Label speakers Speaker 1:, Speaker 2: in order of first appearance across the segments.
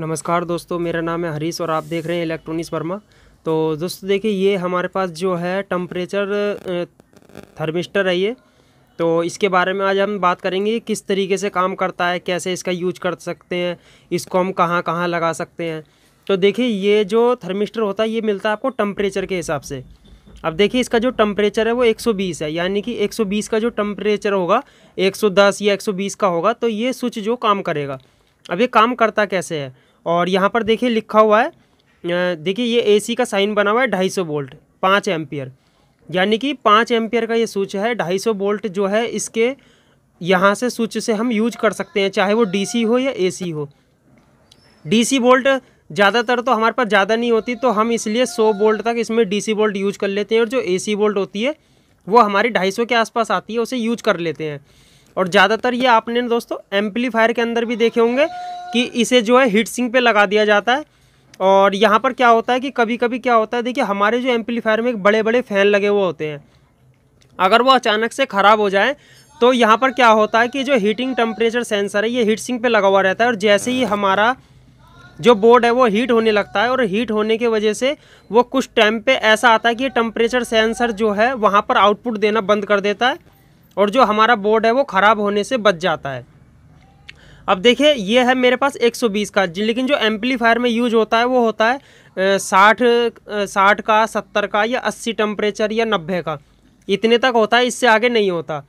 Speaker 1: नमस्कार दोस्तों मेरा नाम है हरीश और आप देख रहे हैं इलेक्ट्रॉनिक्स वर्मा तो दोस्तों देखिए ये हमारे पास जो है टम्परेचर थर्मिस्टर है ये तो इसके बारे में आज हम बात करेंगे किस तरीके से काम करता है कैसे इसका यूज कर सकते हैं इसको हम कहाँ कहाँ लगा सकते हैं तो देखिए ये जो थर्मिस्टर होता है ये मिलता है आपको टम्परेचर के हिसाब से अब देखिए इसका जो टम्परेचर है वो 120 है यानी कि 120 का जो टम्परेचर होगा 110 या 120 का होगा तो ये स्विच जो काम करेगा अब ये काम करता कैसे है और यहाँ पर देखिए लिखा हुआ है देखिए ये एसी का साइन बना हुआ है ढाई सौ वोल्ट पाँच एम्पियर यानी कि पाँच एम्पियर का ये स्विच है ढाई सौ वोल्ट जो है इसके यहाँ से स्विच से हम यूज कर सकते हैं चाहे वो डीसी हो या एसी हो डीसी वोल्ट ज़्यादातर तो हमारे पास ज़्यादा नहीं होती तो हम इसलिए सौ वोल्ट तक इसमें डीसी वोल्ट यूज कर लेते हैं और जो एसी वोल्ट होती है वो हमारी ढाई सौ के आसपास आती है उसे यूज कर लेते हैं और ज़्यादातर ये आपने दोस्तों एम्पलीफायर के अंदर भी देखे होंगे कि इसे जो है हीट सिंक पर लगा दिया जाता है और यहाँ पर क्या होता है कि कभी कभी क्या होता है देखिए हमारे जो एम्पलीफायर में बड़े बड़े फ़ैन लगे हुए होते हैं अगर वो अचानक से ख़राब हो जाए तो यहाँ पर क्या होता है कि जो हीटिंग टेम्परेचर सेंसर है ये हीट सिंक पे लगा हुआ रहता है और जैसे ही हमारा जो बोर्ड है वो हीट होने लगता है और हीट होने की वजह से वो कुछ टाइम पे ऐसा आता है कि ये टेम्परेचर सेंसर जो है वहाँ पर आउटपुट देना बंद कर देता है और जो हमारा बोर्ड है वो ख़राब होने से बच जाता है अब देखिए ये है मेरे पास 120 का लेकिन जो एम्पलीफायर में यूज होता है वो होता है साठ साठ का सत्तर का या अस्सी टेम्परेचर या नब्बे का इतने तक होता है इससे आगे नहीं होता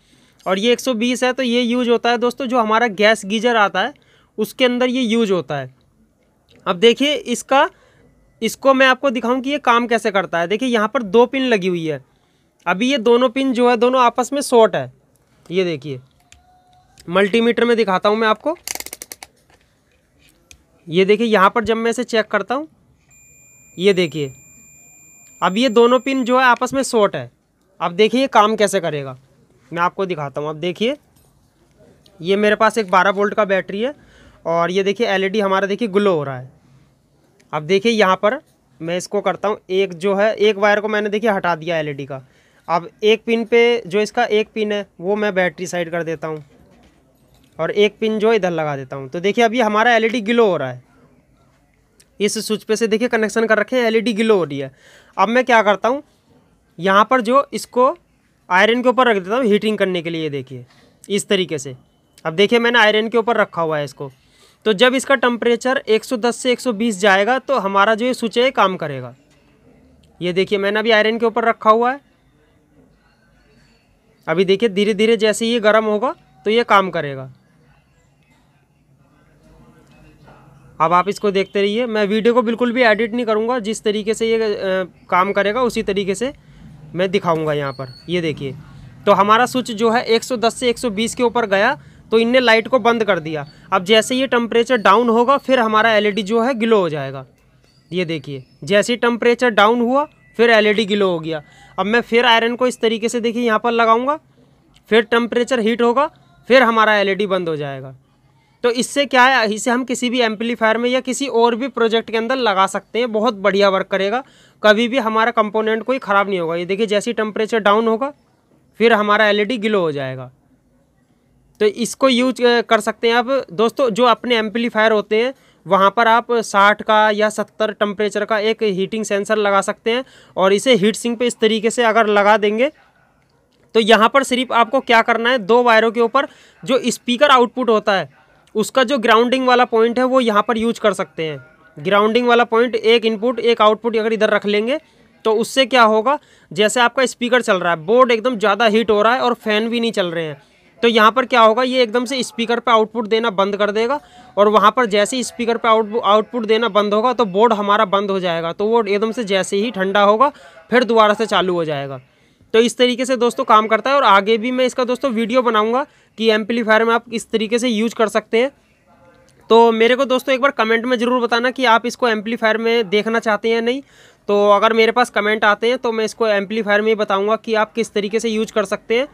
Speaker 1: और ये 120 है तो ये यूज होता है दोस्तों जो हमारा गैस गीजर आता है उसके अंदर ये यूज होता है अब देखिए इसका इसको मैं आपको दिखाऊँ कि ये काम कैसे करता है देखिए यहाँ पर दो पिन लगी हुई है अभी ये दोनों पिन जो है दोनों आपस में शॉर्ट है ये देखिए मल्टीमीटर में दिखाता हूँ मैं आपको ये देखिए यहाँ पर जब मैं इसे चेक करता हूँ ये देखिए अब ये दोनों पिन जो है आपस में शॉर्ट है अब देखिए काम कैसे करेगा मैं आपको दिखाता हूँ अब देखिए ये मेरे पास एक बारह वोल्ट का बैटरी है और ये देखिए एलईडी हमारा देखिए ग्लो हो रहा है अब देखिए यहाँ पर मैं इसको करता हूँ एक जो है एक वायर को मैंने देखिए हटा दिया एलईडी का अब एक पिन पे जो इसका एक पिन है वो मैं बैटरी साइड कर देता हूँ और एक पिन जो इधर लगा देता हूँ तो देखिए अभी हमारा एलईडी ग्लो हो रहा है इस स्विच पे से देखिए कनेक्शन कर रखे हैं एलईडी ग्लो हो रही है अब मैं क्या करता हूँ यहाँ पर जो इसको आयरन के ऊपर रख देता हूँ हीटिंग करने के लिए देखिए इस तरीके से अब देखिए मैंने आयरन के ऊपर रखा हुआ है इसको तो जब इसका टम्परेचर एक से एक जाएगा तो हमारा जो ये स्विच है काम करेगा ये देखिए मैंने अभी आयरन के ऊपर रखा हुआ है अभी देखिए धीरे धीरे जैसे ये गर्म होगा तो ये काम करेगा अब आप इसको देखते रहिए मैं वीडियो को बिल्कुल भी एडिट नहीं करूँगा जिस तरीके से ये आ, काम करेगा उसी तरीके से मैं दिखाऊँगा यहाँ पर ये देखिए तो हमारा स्विच जो है 110 से 120 के ऊपर गया तो इनने लाइट को बंद कर दिया अब जैसे ये टेम्परेचर डाउन होगा फिर हमारा एलईडी e जो है ग्लो हो जाएगा ये देखिए जैसे ही टेम्परेचर डाउन हुआ फिर एलईडी ग्लो e हो गया अब मैं फिर आयरन को इस तरीके से देखिए यहाँ पर लगाऊंगा फिर टेम्परेचर हीट होगा फिर हमारा एलईडी e बंद हो जाएगा तो इससे क्या है इसे हम किसी भी एम्पलीफायर में या किसी और भी प्रोजेक्ट के अंदर लगा सकते हैं बहुत बढ़िया वर्क करेगा कभी भी हमारा कंपोनेंट कोई ख़राब नहीं होगा ये देखिए जैसे ही टेम्परेचर डाउन होगा फिर हमारा डी ग्लो e हो जाएगा तो इसको यूज कर सकते हैं आप दोस्तों जो अपने एम्पलीफायर होते हैं वहाँ पर आप 60 का या 70 टम्परेचर का एक हीटिंग सेंसर लगा सकते हैं और इसे हीट सिंक पे इस तरीके से अगर लगा देंगे तो यहाँ पर सिर्फ आपको क्या करना है दो वायरों के ऊपर जो स्पीकर आउटपुट होता है उसका जो ग्राउंडिंग वाला पॉइंट है वो यहाँ पर यूज कर सकते हैं ग्राउंडिंग वाला पॉइंट एक इनपुट एक आउटपुट अगर इधर रख लेंगे तो उससे क्या होगा जैसे आपका स्पीकर चल रहा है बोर्ड एकदम ज़्यादा हीट हो रहा है और फैन भी नहीं चल रहे हैं तो यहाँ पर क्या होगा ये एकदम से स्पीकर पे आउटपुट देना बंद कर देगा और वहाँ पर जैसे ही स्पीकर पे आउटपुट देना बंद होगा तो बोर्ड हमारा बंद हो जाएगा तो वो एकदम से जैसे ही ठंडा होगा फिर दोबारा से चालू हो जाएगा तो इस तरीके से दोस्तों काम करता है और आगे भी मैं इसका दोस्तों वीडियो बनाऊँगा कि एम्पलीफायर में आप इस तरीके से यूज कर सकते हैं तो मेरे को दोस्तों एक बार कमेंट में ज़रूर बताना कि आप इसको एम्पलीफायर में देखना चाहते हैं नहीं तो अगर मेरे पास कमेंट आते हैं तो मैं इसको एम्पलीफायर में ही बताऊँगा कि आप किस तरीके से यूज कर सकते हैं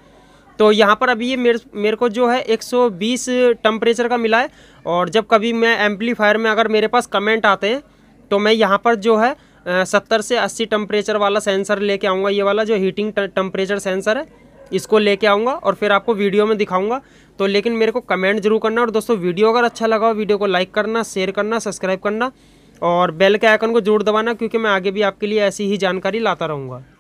Speaker 1: तो यहाँ पर अभी ये मेरे मेरे को जो है 120 टेम्परेचर का मिला है और जब कभी मैं एम्पलीफायर में अगर मेरे पास कमेंट आते हैं तो मैं यहाँ पर जो है सत्तर से अस्सी टम्परेचर वाला सेंसर लेके आऊँगा ये वाला जो हीटिंग टम्परेचर सेंसर है इसको लेके आऊँगा और फिर आपको वीडियो में दिखाऊँगा तो लेकिन मेरे को कमेंट जरूर करना और दोस्तों वीडियो अगर अच्छा लगा हो वीडियो को लाइक करना शेयर करना सब्सक्राइब करना और बेल के आइकन को जोड़ दबाना क्योंकि मैं आगे भी आपके लिए ऐसी ही जानकारी लाता रहूँगा